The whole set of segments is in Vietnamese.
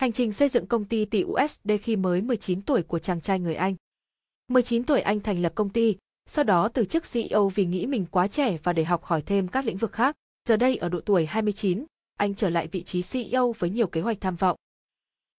Hành trình xây dựng công ty tỷ USD khi mới 19 tuổi của chàng trai người Anh. 19 tuổi anh thành lập công ty, sau đó từ chức CEO vì nghĩ mình quá trẻ và để học hỏi thêm các lĩnh vực khác. Giờ đây ở độ tuổi 29, anh trở lại vị trí CEO với nhiều kế hoạch tham vọng.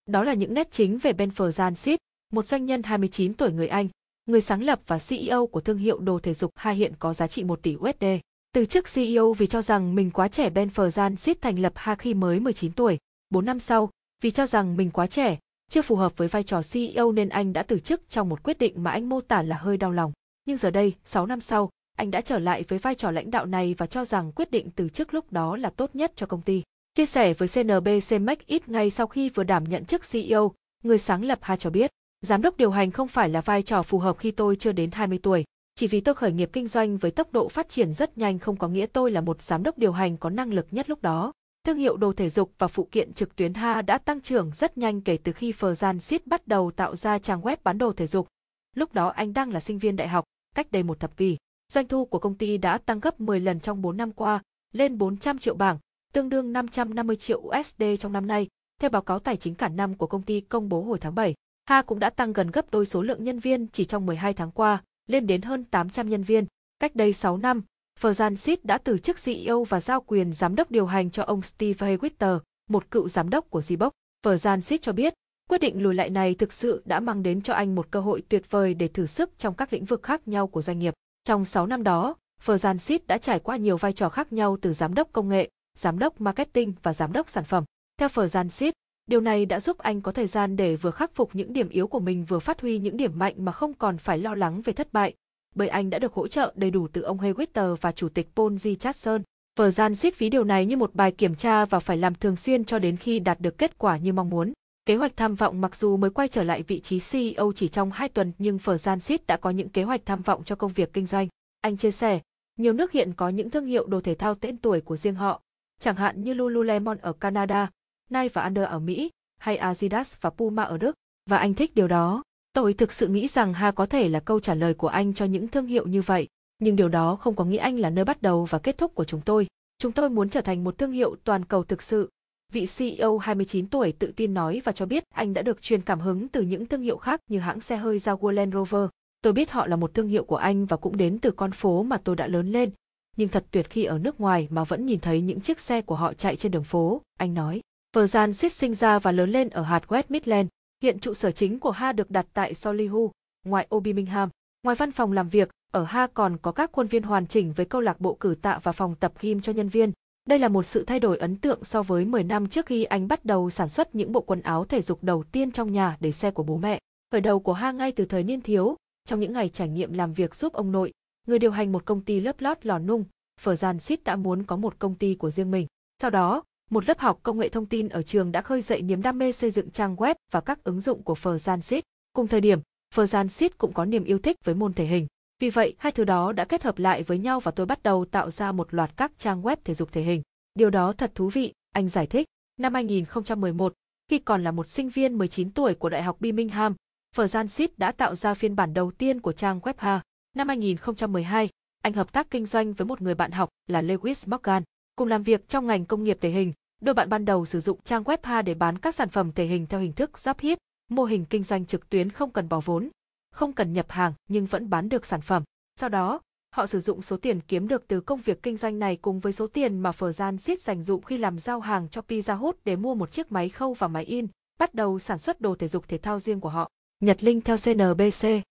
Đó là những nét chính về Benfer Jansit, một doanh nhân 29 tuổi người Anh, người sáng lập và CEO của thương hiệu đồ thể dục hai hiện có giá trị 1 tỷ USD. Từ chức CEO vì cho rằng mình quá trẻ Benfer Jansit thành lập Ha khi mới 19 tuổi, 4 năm sau, vì cho rằng mình quá trẻ, chưa phù hợp với vai trò CEO nên anh đã từ chức trong một quyết định mà anh mô tả là hơi đau lòng. Nhưng giờ đây, 6 năm sau, anh đã trở lại với vai trò lãnh đạo này và cho rằng quyết định từ chức lúc đó là tốt nhất cho công ty. Chia sẻ với CNBC Make It ngay sau khi vừa đảm nhận chức CEO, người sáng lập Ha cho biết, giám đốc điều hành không phải là vai trò phù hợp khi tôi chưa đến 20 tuổi. Chỉ vì tôi khởi nghiệp kinh doanh với tốc độ phát triển rất nhanh không có nghĩa tôi là một giám đốc điều hành có năng lực nhất lúc đó thương hiệu đồ thể dục và phụ kiện trực tuyến Ha đã tăng trưởng rất nhanh kể từ khi Ferran Sit bắt đầu tạo ra trang web bán đồ thể dục. Lúc đó anh đang là sinh viên đại học, cách đây một thập kỷ. Doanh thu của công ty đã tăng gấp 10 lần trong 4 năm qua, lên 400 triệu bảng, tương đương 550 triệu USD trong năm nay, theo báo cáo tài chính cả năm của công ty công bố hồi tháng 7. Ha cũng đã tăng gần gấp đôi số lượng nhân viên chỉ trong 12 tháng qua, lên đến hơn 800 nhân viên. Cách đây 6 năm, Francis đã từ chức CEO và giao quyền giám đốc điều hành cho ông Steve Haywitter, một cựu giám đốc của Reebok. Francis cho biết, quyết định lùi lại này thực sự đã mang đến cho anh một cơ hội tuyệt vời để thử sức trong các lĩnh vực khác nhau của doanh nghiệp. Trong 6 năm đó, Francis đã trải qua nhiều vai trò khác nhau từ giám đốc công nghệ, giám đốc marketing và giám đốc sản phẩm. Theo Francis, điều này đã giúp anh có thời gian để vừa khắc phục những điểm yếu của mình vừa phát huy những điểm mạnh mà không còn phải lo lắng về thất bại, bởi anh đã được hỗ trợ đầy đủ từ ông Haywater và chủ tịch Paul Richardson. Vở gian siết phí điều này như một bài kiểm tra và phải làm thường xuyên cho đến khi đạt được kết quả như mong muốn. Kế hoạch tham vọng mặc dù mới quay trở lại vị trí CEO chỉ trong 2 tuần nhưng Phở Gian Sít đã có những kế hoạch tham vọng cho công việc kinh doanh. Anh chia sẻ, nhiều nước hiện có những thương hiệu đồ thể thao tên tuổi của riêng họ, chẳng hạn như Lululemon ở Canada, Nike và Under ở Mỹ, hay Adidas và Puma ở Đức, và anh thích điều đó. Tôi thực sự nghĩ rằng Ha có thể là câu trả lời của anh cho những thương hiệu như vậy, nhưng điều đó không có nghĩa anh là nơi bắt đầu và kết thúc của chúng tôi. Chúng tôi muốn trở thành một thương hiệu toàn cầu thực sự. Vị CEO 29 tuổi tự tin nói và cho biết anh đã được truyền cảm hứng từ những thương hiệu khác như hãng xe hơi Jaguar Land Rover. Tôi biết họ là một thương hiệu của anh và cũng đến từ con phố mà tôi đã lớn lên. Nhưng thật tuyệt khi ở nước ngoài mà vẫn nhìn thấy những chiếc xe của họ chạy trên đường phố, anh nói. Ferjan Sid sinh ra và lớn lên ở hạt West Midland, Hiện trụ sở chính của Ha được đặt tại Solihu, ngoại ô Birmingham. Ngoài văn phòng làm việc, ở Ha còn có các khuôn viên hoàn chỉnh với câu lạc bộ cử tạ và phòng tập gym cho nhân viên. Đây là một sự thay đổi ấn tượng so với 10 năm trước khi anh bắt đầu sản xuất những bộ quần áo thể dục đầu tiên trong nhà để xe của bố mẹ. Khởi đầu của Ha ngay từ thời niên thiếu, trong những ngày trải nghiệm làm việc giúp ông nội, người điều hành một công ty lớp lót lò nung, Phở Giàn Xít đã muốn có một công ty của riêng mình. Sau đó, một lớp học công nghệ thông tin ở trường đã khơi dậy niềm đam mê xây dựng trang web và các ứng dụng của Ferjansit. Cùng thời điểm, Ferjansit cũng có niềm yêu thích với môn thể hình. Vì vậy, hai thứ đó đã kết hợp lại với nhau và tôi bắt đầu tạo ra một loạt các trang web thể dục thể hình. Điều đó thật thú vị, anh giải thích. Năm 2011, khi còn là một sinh viên 19 tuổi của Đại học Birmingham, Ferjansit đã tạo ra phiên bản đầu tiên của trang web Ha. Năm 2012, anh hợp tác kinh doanh với một người bạn học là Lewis Morgan. Cùng làm việc trong ngành công nghiệp thể hình, đôi bạn ban đầu sử dụng trang web Ha để bán các sản phẩm thể hình theo hình thức giáp hiếp, mô hình kinh doanh trực tuyến không cần bỏ vốn, không cần nhập hàng nhưng vẫn bán được sản phẩm. Sau đó, họ sử dụng số tiền kiếm được từ công việc kinh doanh này cùng với số tiền mà Phở Gian Siết dành dụng khi làm giao hàng cho Pizza Hut để mua một chiếc máy khâu và máy in, bắt đầu sản xuất đồ thể dục thể thao riêng của họ. Nhật Linh theo CNBC